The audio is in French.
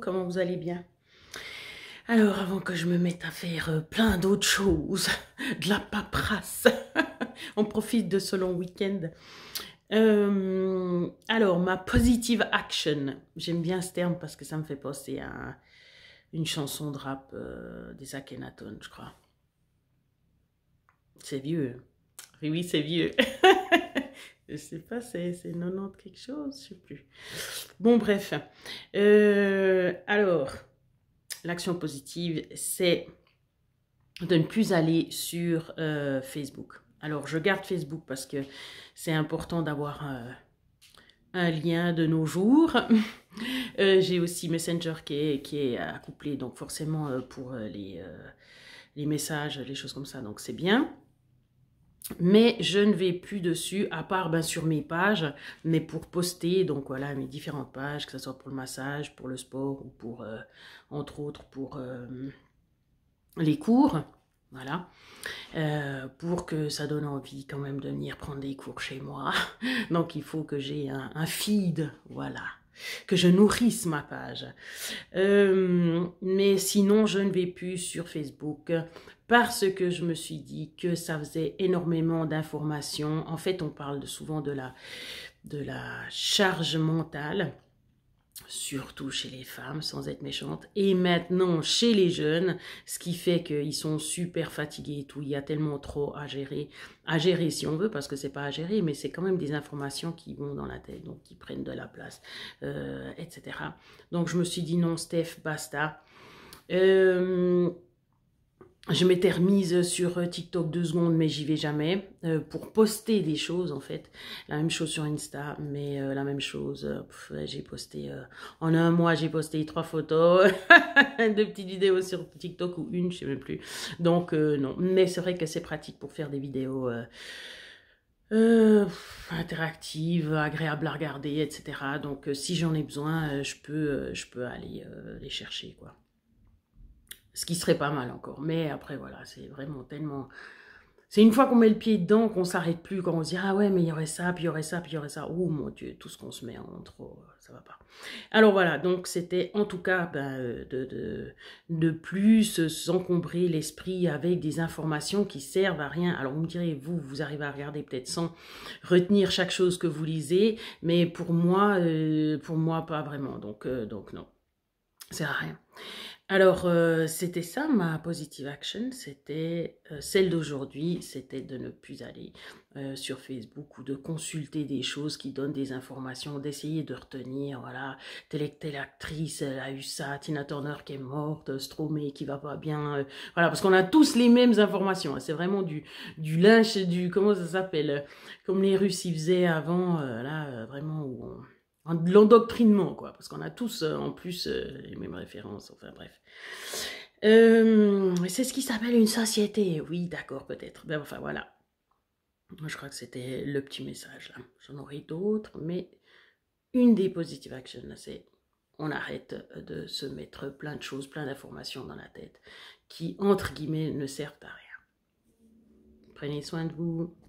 comment vous allez bien Alors, avant que je me mette à faire euh, plein d'autres choses, de la paperasse, on profite de ce long week-end. Euh, alors, ma positive action, j'aime bien ce terme parce que ça me fait penser à une chanson de rap euh, des Akhenaton, je crois. C'est vieux. Hein oui, oui, c'est vieux. Je sais pas, c'est 90 quelque chose, je sais plus. Bon, bref. Euh, alors, l'action positive, c'est de ne plus aller sur euh, Facebook. Alors, je garde Facebook parce que c'est important d'avoir euh, un lien de nos jours. j'ai aussi Messenger qui est, qui est accouplé, donc forcément pour les, les messages, les choses comme ça, donc c'est bien mais je ne vais plus dessus à part ben, sur mes pages mais pour poster donc voilà mes différentes pages que ce soit pour le massage pour le sport ou pour euh, entre autres pour euh, les cours voilà euh, pour que ça donne envie quand même de venir prendre des cours chez moi donc il faut que j'ai un feed voilà que je nourrisse ma page. Euh, mais sinon, je ne vais plus sur Facebook parce que je me suis dit que ça faisait énormément d'informations. En fait, on parle souvent de la, de la charge mentale surtout chez les femmes, sans être méchante, et maintenant chez les jeunes, ce qui fait qu'ils sont super fatigués et tout, il y a tellement trop à gérer, à gérer si on veut, parce que c'est pas à gérer, mais c'est quand même des informations qui vont dans la tête, donc qui prennent de la place, euh, etc. Donc je me suis dit non, Steph, basta. Euh, je m'étais remise sur euh, TikTok deux secondes, mais j'y vais jamais, euh, pour poster des choses, en fait. La même chose sur Insta, mais euh, la même chose. j'ai posté, en un mois, j'ai posté trois photos, deux petites vidéos sur TikTok, ou une, je sais même plus. Donc, non. Mais c'est vrai que c'est pratique pour faire des vidéos... interactives, agréables à regarder, etc. Donc, si j'en ai besoin, je peux, je peux aller les chercher, quoi. Ce qui serait pas mal encore. Mais après, voilà, c'est vraiment tellement... C'est une fois qu'on met le pied dedans qu'on s'arrête plus, quand on se dit ah ouais mais il y aurait ça, puis il y aurait ça, puis il y aurait ça. Oh mon dieu, tout ce qu'on se met en trop, ça va pas. Alors voilà, donc c'était en tout cas ben, euh, de, de, de, plus s'encombrer l'esprit avec des informations qui servent à rien. Alors vous me direz, vous, vous arrivez à regarder peut-être sans retenir chaque chose que vous lisez, mais pour moi, euh, pour moi pas vraiment, donc, euh, donc non sert à rien. Alors, euh, c'était ça ma positive action, c'était euh, celle d'aujourd'hui, c'était de ne plus aller euh, sur Facebook ou de consulter des choses qui donnent des informations, d'essayer de retenir, voilà, telle, telle actrice, elle a eu ça, Tina Turner qui est morte, Stromé qui va pas bien, voilà, parce qu'on a tous les mêmes informations, hein. c'est vraiment du, du lynch, du, comment ça s'appelle, comme les Russes y faisaient avant, là, l'endoctrinement, quoi, parce qu'on a tous euh, en plus euh, les mêmes références, enfin bref. Euh, c'est ce qui s'appelle une société, oui, d'accord, peut-être. Ben, enfin voilà. Moi, je crois que c'était le petit message là. J'en aurai d'autres, mais une des positive actions, c'est on arrête de se mettre plein de choses, plein d'informations dans la tête qui, entre guillemets, ne servent à rien. Prenez soin de vous.